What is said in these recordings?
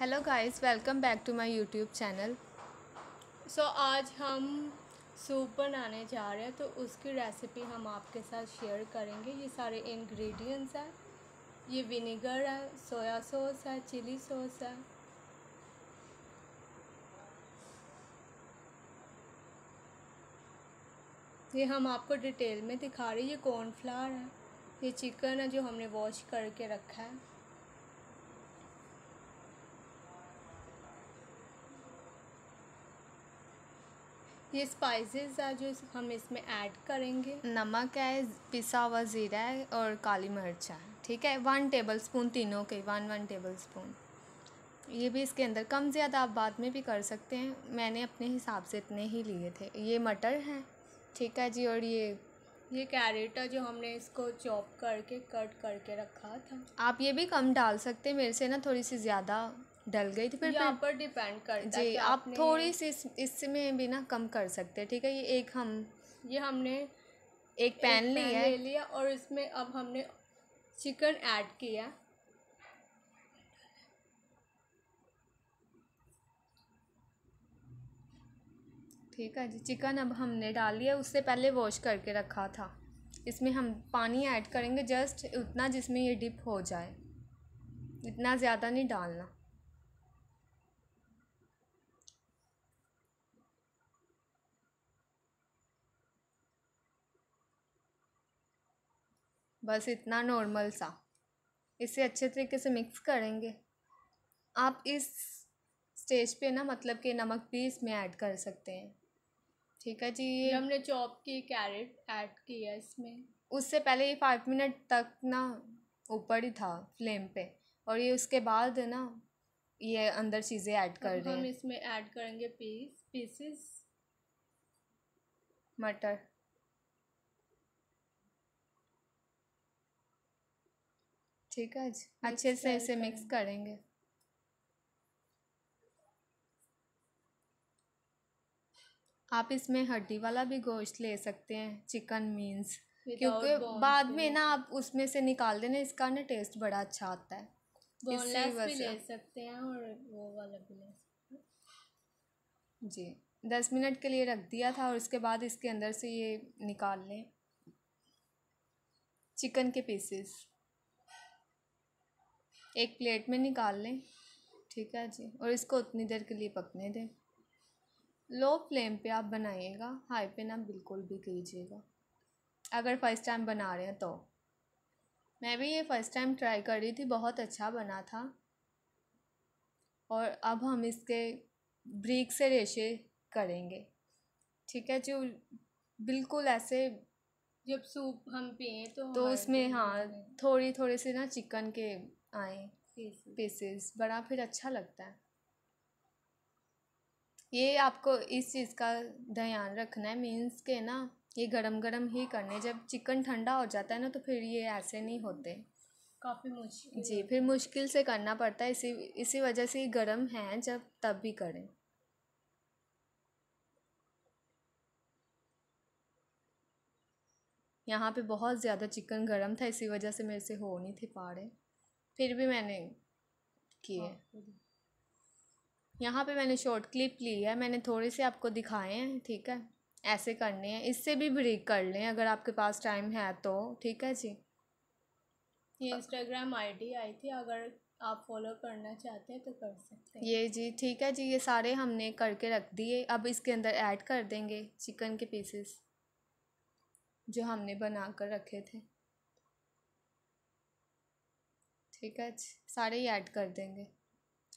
Hello guys welcome back to my YouTube channel so आज हम soup बनाने जा रहे हैं तो उसकी रेसिपी हम आपके साथ शेयर करेंगे ये सारे इंग्रेडिएंट्स हैं ये विनेगर है सोया सॉस है चिली सॉस है ये हम आपको डिटेल में दिखा रहे हैं ये कॉर्नफ्लावर है ये चिकन है जो हमने वॉश करके रखा है ये स्पाइसेस है जो हम इसमें ऐड करेंगे नमक है पिसा हुआ ज़ीरा है और काली मिर्च है ठीक है वन टेबल स्पून तीनों के वन वन टेबल स्पून ये भी इसके अंदर कम ज़्यादा आप बाद में भी कर सकते हैं मैंने अपने हिसाब से इतने ही लिए थे ये मटर हैं ठीक है जी और ये ये कैरेट है जो हमने इसको चॉप करके कट करके रखा था आप ये भी कम डाल सकते हैं मेरे से ना थोड़ी सी ज़्यादा डल गई थी फिर यहाँ पर डिपेंड कर जी आप थोड़ी सी इस, इसमें भी ना कम कर सकते हैं ठीक है ये एक हम ये हमने एक पैन ली है ले लिया और इसमें अब हमने चिकन ऐड किया ठीक है जी चिकन अब हमने डाल लिया उससे पहले वॉश करके रखा था इसमें हम पानी ऐड करेंगे जस्ट उतना जिसमें ये डिप हो जाए इतना ज़्यादा नहीं डालना बस इतना नॉर्मल सा इसे अच्छे तरीके से मिक्स करेंगे आप इस स्टेज पे ना मतलब कि नमक भी इसमें ऐड कर सकते हैं ठीक है जी ये हमने चॉप की कैरेट ऐड किया इसमें उससे पहले ये फाइव मिनट तक ना ऊपर ही था फ्लेम पे और ये उसके बाद ना ये अंदर चीज़ें ऐड कर रहे हैं हम इसमें ऐड करेंगे पीस पीसेस मटर ठीक है जी अच्छे से इसे मिक्स करेंगे आप इसमें हड्डी वाला भी गोश्त ले सकते हैं चिकन मीन्स क्योंकि बाद में ना आप उसमें से निकाल देना इसका ना टेस्ट बड़ा अच्छा आता है भी ले सकते हैं और वो वाला भी ले सकते हैं जी दस मिनट के लिए रख दिया था और उसके बाद इसके अंदर से ये निकाल लें चिकन के पीसेस एक प्लेट में निकाल लें ठीक है जी और इसको उतनी देर के लिए पकने दें लो फ्लेम पे आप बनाइएगा हाई पे ना बिल्कुल भी कीजिएगा अगर फ़र्स्ट टाइम बना रहे हैं तो मैं भी ये फ़र्स्ट टाइम ट्राई कर रही थी बहुत अच्छा बना था और अब हम इसके ब्रिक से रेशे करेंगे ठीक है जो बिल्कुल ऐसे जब सूप हम पिए तो तो उसमें हाँ थोड़ी थोड़ी से ना चिकन के आए पीसेस बड़ा फिर अच्छा लगता है ये आपको इस चीज़ का ध्यान रखना है मीन्स के ना ये गरम गरम ही करने जब चिकन ठंडा हो जाता है ना तो फिर ये ऐसे नहीं होते काफ़ी मुश्किल जी फिर मुश्किल से करना पड़ता है इसी इसी वजह से गर्म है जब तब भी करें यहाँ पे बहुत ज़्यादा चिकन गर्म था इसी वजह से मेरे से हो नहीं थे पा रहे फिर भी मैंने किए हाँ, यहाँ पे मैंने शॉर्ट क्लिप ली है मैंने थोड़े से आपको दिखाए हैं ठीक है ऐसे करने हैं इससे भी ब्रेक कर लें अगर आपके पास टाइम है तो ठीक है जी ये इंस्टाग्राम आईडी आई थी अगर आप फॉलो करना चाहते हैं तो कर सकते हैं ये जी ठीक है जी ये सारे हमने करके रख दिए अब इसके अंदर ऐड कर देंगे चिकन के पीसेस जो हमने बना कर रखे थे ठीक है सारे ही ऐड कर देंगे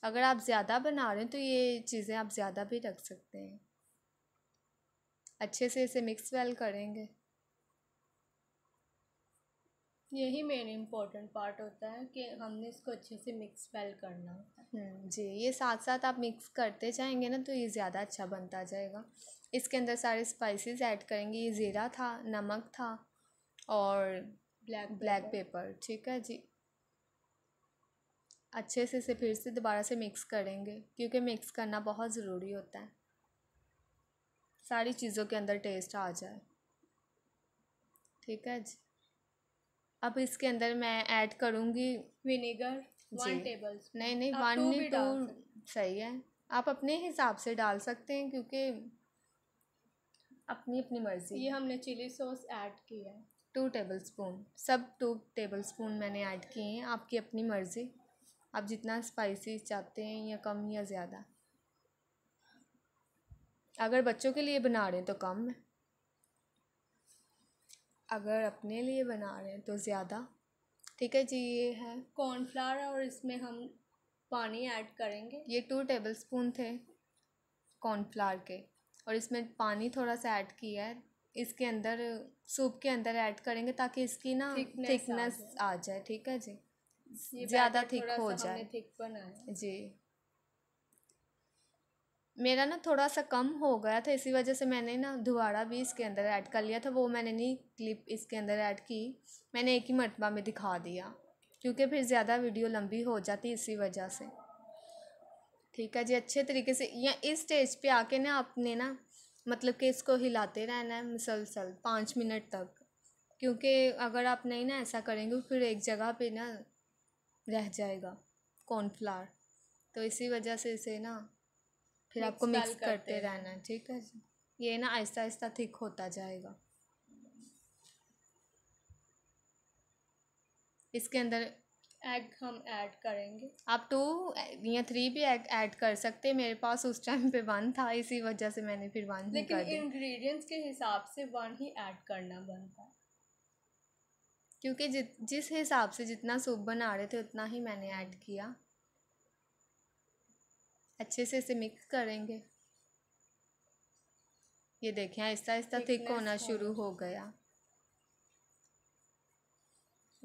अगर आप ज़्यादा बना रहे हैं तो ये चीज़ें आप ज़्यादा भी रख सकते हैं अच्छे से इसे मिक्स वेल करेंगे यही मेन इम्पोर्टेंट पार्ट होता है कि हमने इसको अच्छे से मिक्स वेल करना हम्म, जी ये साथ साथ आप मिक्स करते जाएंगे ना तो ये ज़्यादा अच्छा बनता जाएगा इसके अंदर सारे स्पाइसेस ऐड करेंगे ये ज़ीरा था नमक था और ब्लैक ब्लैक पेपर ठीक है जी अच्छे से इसे फिर से दोबारा से मिक्स करेंगे क्योंकि मिक्स करना बहुत ज़रूरी होता है सारी चीज़ों के अंदर टेस्ट आ जाए ठीक है जी अब इसके अंदर मैं ऐड करूँगी विनेगर वन टेबल नहीं नहीं वन नहीं टू सही है आप अपने हिसाब से डाल सकते हैं क्योंकि अपनी अपनी मर्ज़ी ये हमने चिली सॉस ऐड की है टू टेबल स्पून सब टू टेबल स्पून मैंने ऐड किए हैं आपकी अपनी मर्ज़ी आप जितना स्पाइसी चाहते हैं या कम या ज़्यादा अगर बच्चों के लिए बना रहे हैं तो कम अगर अपने लिए बना रहे हैं तो ज़्यादा ठीक है जी ये है कॉर्नफ्लावर और इसमें हम पानी ऐड करेंगे ये टू टेबल स्पून थे कॉर्नफ्लावर के और इसमें पानी थोड़ा सा ऐड किया है इसके अंदर सूप के अंदर ऐड करेंगे ताकि इसकी ना थिकनेस आ जाए ठीक है जी ज़्यादा थिक हो जाए थिक बनाया जी मेरा ना थोड़ा सा कम हो गया था इसी वजह से मैंने ना दोबारा भी इसके अंदर ऐड कर लिया था वो मैंने नहीं क्लिप इसके अंदर ऐड की मैंने एक ही मरतबा में दिखा दिया क्योंकि फिर ज़्यादा वीडियो लंबी हो जाती इसी वजह से ठीक है जी अच्छे तरीके से या इस स्टेज पे आके ना आपने ना मतलब कि इसको हिलाते रहना है मुसलसल पाँच मिनट तक क्योंकि अगर आप नहीं ना ऐसा करेंगे फिर एक जगह पे ना रह जाएगा कॉर्नफ्लावर तो इसी वजह से इसे ना फिर आपको मिक्स करते, करते रहना ठीक है जी ये ना आहिस्ता आहिस्ता थिक होता जाएगा इसके अंदर एग हम ऐड करेंगे आप टू या थ्री भी एग ऐड कर सकते हैं मेरे पास उस टाइम पे वन था इसी वजह से मैंने फिर वन लेकिन इंग्रेडिएंट्स के हिसाब से वन ही ऐड करना बनता है क्योंकि जि जिस हिसाब से जितना सूप बना रहे थे उतना ही मैंने ऐड किया अच्छे से इसे मिक्स करेंगे ये देखें आहिस्ता आहिस्ता थिक होना शुरू हो गया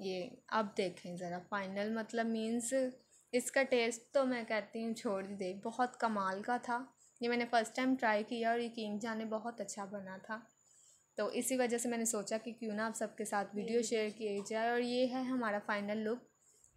ये अब देखें ज़रा फाइनल मतलब मींस इसका टेस्ट तो मैं कहती हूँ छोड़ दे बहुत कमाल का था ये मैंने फ़र्स्ट टाइम ट्राई किया और यकीन जाने बहुत अच्छा बना था तो इसी वजह से मैंने सोचा कि क्यों ना आप सबके साथ वीडियो हम्म। शेयर किए जाए और ये है हमारा फाइनल लुक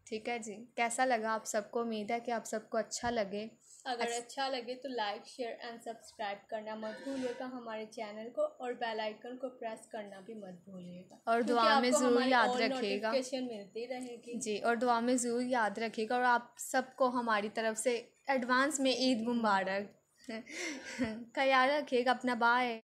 ठीक है जी कैसा लगा आप सबको उम्मीद है कि आप सबको अच्छा लगे अगर अच्छा, अच्छा लगे तो लाइक शेयर एंड सब्सक्राइब करना मत भूलिएगा हमारे चैनल को और बेल आइकन को प्रेस करना भी मत भूलिएगा और दुआ में ज़रूर याद रखिएगा मिलती रहेगी जी और दुआ में ज़रूर याद रखिएगा और आप सबको हमारी तरफ से एडवांस में ईद मुबारक ख्याल रखिएगा अपना बाय